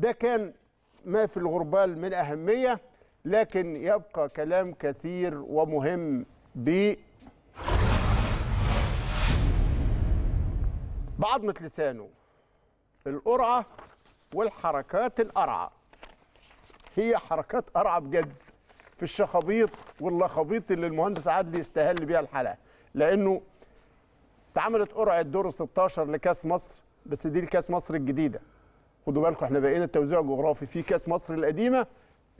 ده كان ما في الغربال من أهمية لكن يبقى كلام كثير ومهم ب بعضمة لسانه القرعة والحركات القرعة هي حركات قرعة بجد في الشخابيط واللخابيط اللي المهندس عدلي استهل بيها الحلقة لأنه اتعملت قرعة دور 16 لكاس مصر بس دي لكاس مصر الجديدة خدوا بالكم احنا بقينا التوزيع الجغرافي في كاس مصر القديمه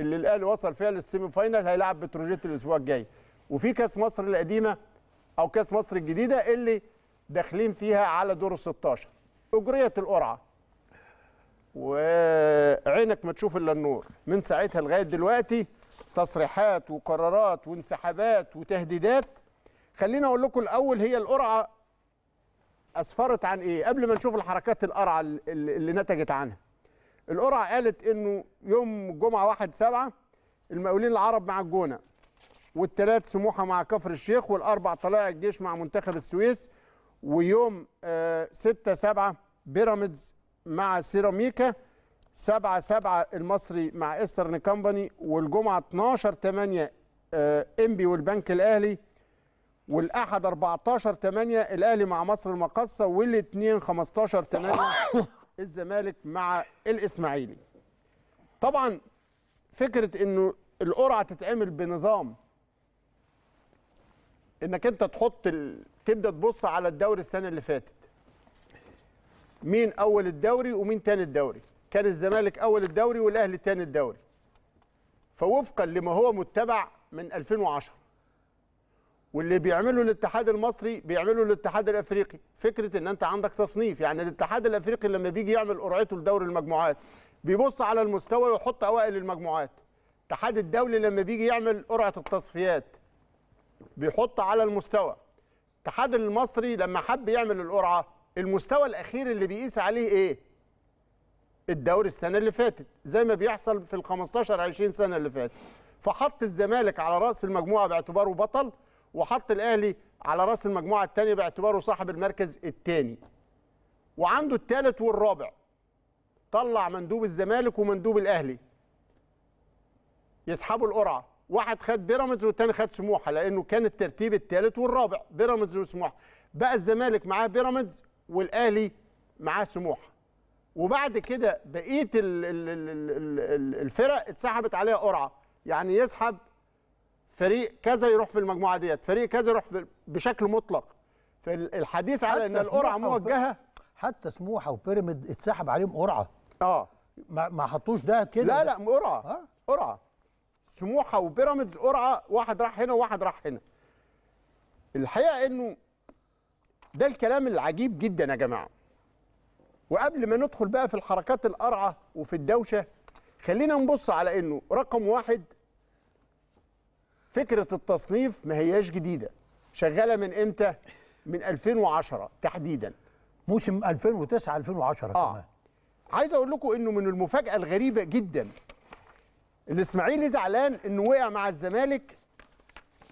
اللي الاهلي وصل فيها للسيمي فاينال هيلعب بتروجيت الاسبوع الجاي وفي كاس مصر القديمه او كاس مصر الجديده اللي داخلين فيها على دور ال 16 اجريت القرعه وعينك ما تشوف الا النور من ساعتها لغايه دلوقتي تصريحات وقرارات وانسحابات وتهديدات خليني اقول لكم الاول هي القرعه اسفرت عن ايه قبل ما نشوف الحركات القرعه اللي نتجت عنها القرعه قالت انه يوم الجمعه 1 7 المقاولين العرب مع الجونه والثلاث سموحه مع كفر الشيخ والاربع طلائع الجيش مع منتخب السويس ويوم 6 آه، 7 بيراميدز مع سيراميكا 7 7 المصري مع ايسترن كامباني والجمعه 12 8 آه، انبي والبنك الاهلي والاحد 14 8 الاهلي مع مصر المقصه والاثنين 15 8 الزمالك مع الاسماعيلي طبعا فكره انه القرعه تتعمل بنظام انك انت تحط ال... تبدا تبص على الدوري السنه اللي فاتت مين اول الدوري ومين تاني الدوري كان الزمالك اول الدوري والاهلي تاني الدوري فوفقا لما هو متبع من 2010 واللي بيعمله الاتحاد المصري بيعمله الاتحاد الافريقي فكره ان انت عندك تصنيف يعني الاتحاد الافريقي لما بيجي يعمل قرعته لدوري المجموعات بيبص على المستوى ويحط اوائل المجموعات الاتحاد الدولي لما بيجي يعمل قرعه التصفيات بيحط على المستوى الاتحاد المصري لما حب يعمل القرعه المستوى الاخير اللي بيقيس عليه ايه الدوري السنه اللي فاتت زي ما بيحصل في ال 15 20 سنه اللي فاتت فحط الزمالك على راس المجموعه باعتباره بطل وحط الاهلي على راس المجموعه الثانيه باعتباره صاحب المركز الثاني وعنده الثالث والرابع طلع مندوب الزمالك ومندوب الاهلي يسحبوا القرعه واحد خد بيراميدز والتاني خد سموحه لانه كان الترتيب الثالث والرابع بيراميدز وسموحه بقى الزمالك معاه بيراميدز والاهلي معاه سموحه وبعد كده بقيه الفرق اتسحبت عليها قرعه يعني يسحب فريق كذا يروح في المجموعه ديت فريق كذا يروح بشكل مطلق فالحديث على ان القرعه موجهه حتى سموحه وبيراميد اتسحب عليهم قرعه اه ما, ما حطوش ده كده لا لا قرعه قرعه سموحه وبيراميدز قرعه واحد راح هنا وواحد راح هنا الحقيقه انه ده الكلام العجيب جدا يا جماعه وقبل ما ندخل بقى في الحركات القرعه وفي الدوشه خلينا نبص على انه رقم واحد فكره التصنيف ما هياش جديده شغاله من امتى من 2010 تحديدا موسم 2009 2010 آه. كمان عايز اقول لكم انه من المفاجاه الغريبه جدا الاسماعيلي زعلان انه وقع مع الزمالك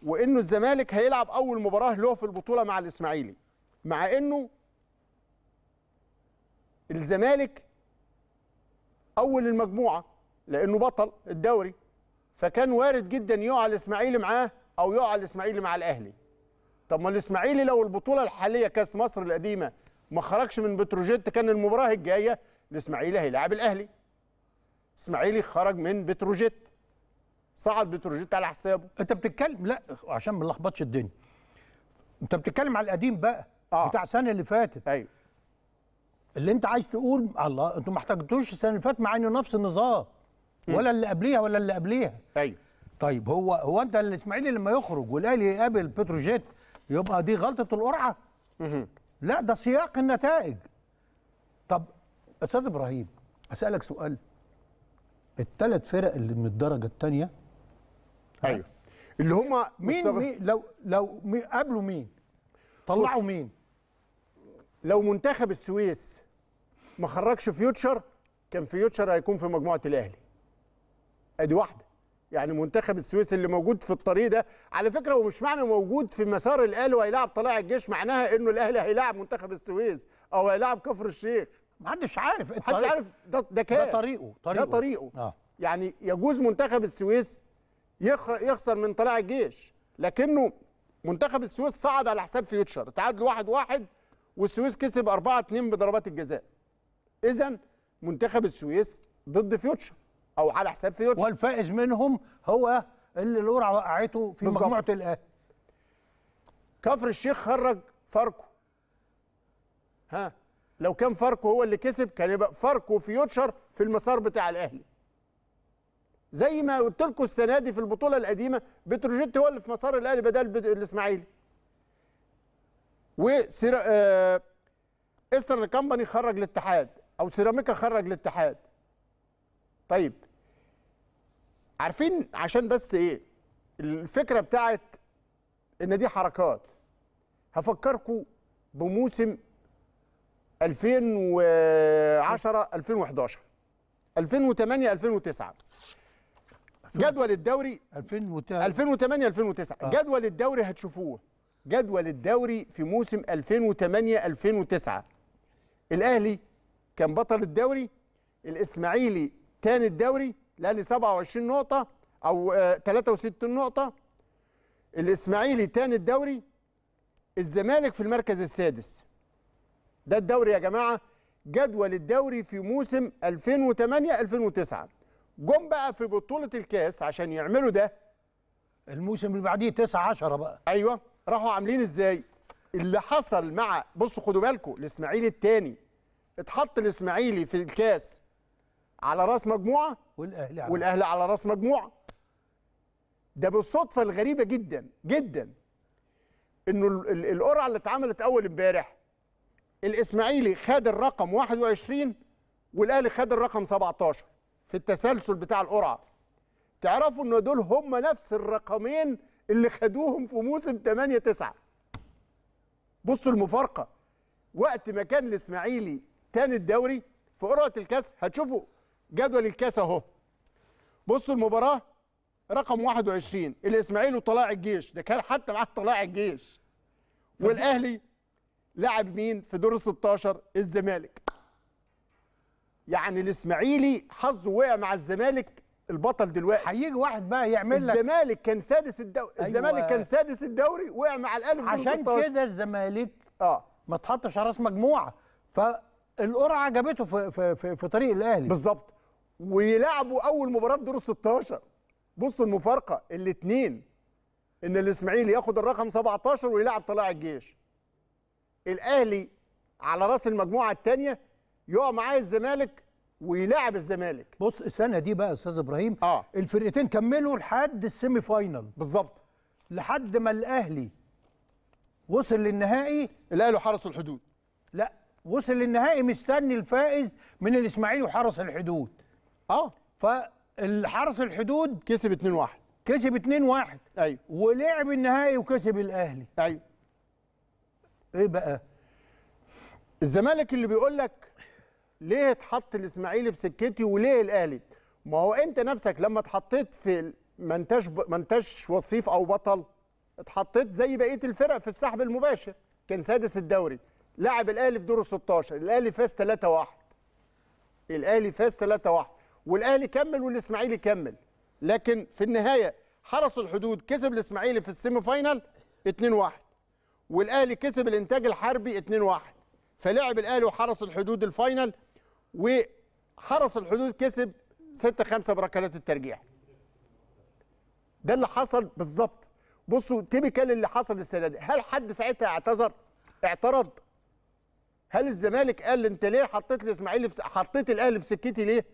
وانه الزمالك هيلعب اول مباراه له في البطوله مع الاسماعيلي مع انه الزمالك اول المجموعه لانه بطل الدوري فكان وارد جدا يقع الاسماعيلي معاه او يقع الاسماعيلي مع الاهلي طب ما الاسماعيلي لو البطوله الحاليه كاس مصر القديمه ما خرجش من بتروجيت كان المباراه الجايه الاسماعيلي هيلاعب الاهلي اسماعيلي خرج من بتروجيت صعد بتروجيت على حسابه انت بتتكلم لا عشان ما نلخبطش الدنيا انت بتتكلم على القديم بقى آه. بتاع السنه اللي فاتت ايوه اللي انت عايز تقول الله انتوا ما احتجتوش السنه اللي فاتت مع انه نفس النظام ولا اللي قبليها ولا اللي قبليها ايوه طيب هو هو انت الاسماعيلي لما يخرج والاهلي يقابل بتروجيت يبقى دي غلطه القرعه لا ده سياق النتائج طب استاذ ابراهيم اسالك سؤال الثلاث فرق اللي من الدرجه الثانيه ايوه اللي هم مين, مستغف... مين لو لو مين قابلوا مين طلعوا مين لو منتخب السويس ما خرجش فيوتشر كان فيوتشر هيكون في مجموعه الاهلي ادي واحده يعني منتخب السويس اللي موجود في الطريق ده على فكره هو مش معنى موجود في مسار الاهلي وهيلاعب طلائع الجيش معناها انه الاهلي هيلاعب منتخب السويس او هيلاعب كفر الشيخ محدش عارف محدش عارف ده ده كان ده طريقه طريقه ده طريقه آه. يعني يجوز منتخب السويس يخسر من طلائع الجيش لكنه منتخب السويس صعد على حساب فيوتشر تعادل 1 1 والسويس كسب 4 2 بضربات الجزاء اذا منتخب السويس ضد فيوتشر او على حساب فيوتشر والفائز منهم هو اللي القرعه وقعته في بالزبط. مجموعه الاهلي كفر الشيخ خرج فاركو ها لو كان فاركو هو اللي كسب كان يبقى فاركو فيوتشر في المسار بتاع الاهلي زي ما قلت لكم السنه دي في البطوله القديمه بتروجيت هو اللي في مسار الاهلي بدل الاسماعيلي وسيرا آه استرن كمباني خرج الاتحاد او سيراميكا خرج الاتحاد طيب عارفين عشان بس ايه الفكره بتاعت ان دي حركات هفكركم بموسم 2010 2011 2008 2009 جدول الدوري 2008 2008 2009 آه. جدول الدوري هتشوفوه جدول الدوري في موسم 2008 2009 الاهلي كان بطل الدوري الاسماعيلي تاني الدوري الاهلي 27 نقطه او 63 آه، نقطه الاسماعيلي تاني الدوري الزمالك في المركز السادس ده الدوري يا جماعه جدول الدوري في موسم 2008 2009 جم بقى في بطوله الكاس عشان يعملوا ده الموسم اللي بعديه 9 10 بقى ايوه راحوا عاملين ازاي اللي حصل مع بصوا خدوا بالكم الاسماعيلي الثاني اتحط الاسماعيلي في الكاس على راس مجموعه والاهلي على والاهلي على راس مجموعه ده بالصدفه الغريبه جدا جدا انه القرعه اللي اتعملت اول امبارح الاسماعيلي خد الرقم 21 والاهلي خد الرقم 17 في التسلسل بتاع القرعه تعرفوا ان دول هم نفس الرقمين اللي خدوهم في موسم 8 9 بصوا المفارقه وقت ما كان الاسماعيلي تاني الدوري في قرعه الكاس هتشوفوا جدول الكاس اهو بصوا المباراه رقم 21 الاسماعيلي وطلائع الجيش ده كان حتى معاه طلائع الجيش والاهلي لعب مين في دور ال 16 الزمالك يعني الاسماعيلي حظه وقع مع الزمالك البطل دلوقتي هيجي واحد بقى يعمل لك الزمالك كان سادس الدوري أيوة. الزمالك كان سادس الدوري وقع مع الاهلي عشان كده الزمالك اه ما اتحطش على راس مجموعه فالقرعه جابته في في في, في طريق الاهلي بالظبط ويلعبوا اول مباراه في دور ال 16 بصوا المفارقه الاثنين ان الاسماعيلي ياخد الرقم 17 ويلعب طلائع الجيش الاهلي على راس المجموعه الثانيه يقع معاه الزمالك ويلاعب الزمالك بص السنه دي بقى يا استاذ ابراهيم آه. الفرقتين كملوا لحد السيمي فاينل بالظبط لحد ما الاهلي وصل للنهائي الاهلي وحرس الحدود لا وصل للنهائي مستني الفائز من الاسماعيلي وحرس الحدود اه فالحرس الحدود كسب 2-1 كسب 2-1 ايوه ولعب النهائي وكسب الاهلي ايوه ايه بقى الزمالك اللي بيقول لك ليه اتحط الاسماعيلي في سكتي وليه الاهلي ما هو انت نفسك لما اتحطيت في ما منتش ما وصيف او بطل اتحطيت زي بقيه الفرق في السحب المباشر كان سادس الدوري لاعب الاهلي في دور ال 16 الاهلي فاز 3-1 الاهلي فاز 3-1 والاهلي كمل والاسماعيلي كمل لكن في النهايه حرس الحدود كسب الاسماعيلي في السيمي فاينل 2-1 والاهلي كسب الانتاج الحربي 2-1 فلعب الاهلي وحرس الحدود الفاينل وحرس الحدود كسب 6-5 بركلات الترجيح ده اللي حصل بالظبط بصوا تيبيكال اللي حصل السنه دي هل حد ساعتها اعتذر اعترض هل الزمالك قال انت ليه حطيت الاسماعيلي في حطيت الاهلي في سكتي ليه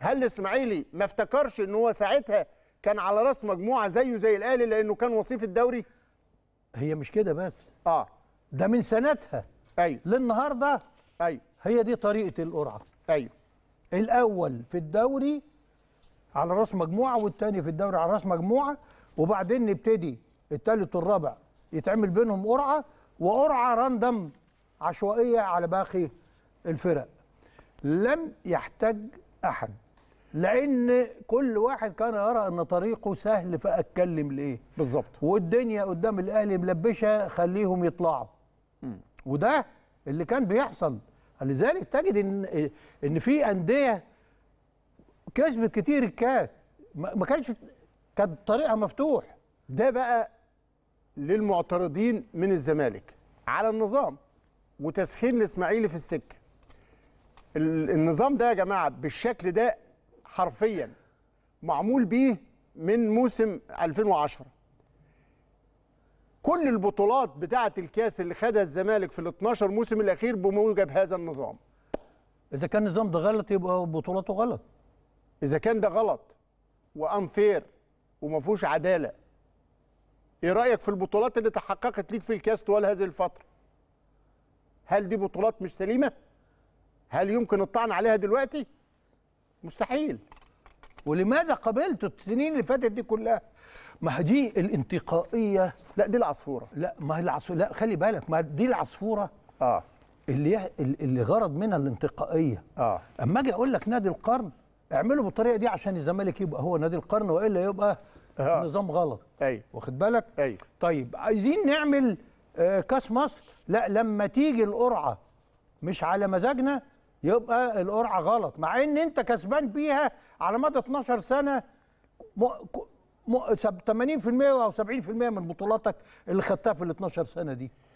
هل الاسماعيلي ما افتكرش ان هو ساعتها كان على راس مجموعه زيه زي الاهلي لانه كان وصيف الدوري هي مش كده بس اه ده من سنتها ايوه للنهارده ايوه هي دي طريقه القرعه ايوه الاول في الدوري على راس مجموعه والثاني في الدوري على راس مجموعه وبعدين نبتدي الثالث والرابع يتعمل بينهم قرعه وقرعه راندم عشوائيه على باقي الفرق لم يحتج احد لان كل واحد كان يرى ان طريقه سهل فاتكلم ليه بالظبط والدنيا قدام الاهلي ملبشه خليهم يطلعوا م. وده اللي كان بيحصل لذلك تجد ان ان في انديه كسبت كتير الكاس ما كانش كانت طريقها مفتوح ده بقى للمعترضين من الزمالك على النظام وتسخين الاسماعيلي في السكه النظام ده يا جماعه بالشكل ده حرفيا معمول بيه من موسم 2010 كل البطولات بتاعه الكاس اللي خدها الزمالك في ال 12 موسم الاخير بموجب هذا النظام اذا كان النظام ده غلط يبقى بطولاته غلط اذا كان ده غلط وانفير وما فيهوش عداله ايه رايك في البطولات اللي تحققت ليك في الكاس طوال هذه الفتره هل دي بطولات مش سليمه هل يمكن الطعن عليها دلوقتي مستحيل ولماذا قبلت السنين اللي فاتت دي كلها ما دي الانتقائيه لا دي العصفوره لا ما هي العصفوره لا خلي بالك ما دي العصفوره اه اللي اللي غرض منها الانتقائيه اه اما اجي اقول لك نادي القرن اعمله بالطريقه دي عشان الزمالك يبقى هو نادي القرن والا يبقى آه. نظام غلط ايوه واخد بالك ايوه طيب عايزين نعمل آه كاس مصر لا لما تيجي القرعه مش على مزاجنا يبقى القرعه غلط مع ان انت كسبان بيها على مدى 12 سنه م... م... 80% او 70% من بطولاتك اللي خدتها في ال 12 سنه دي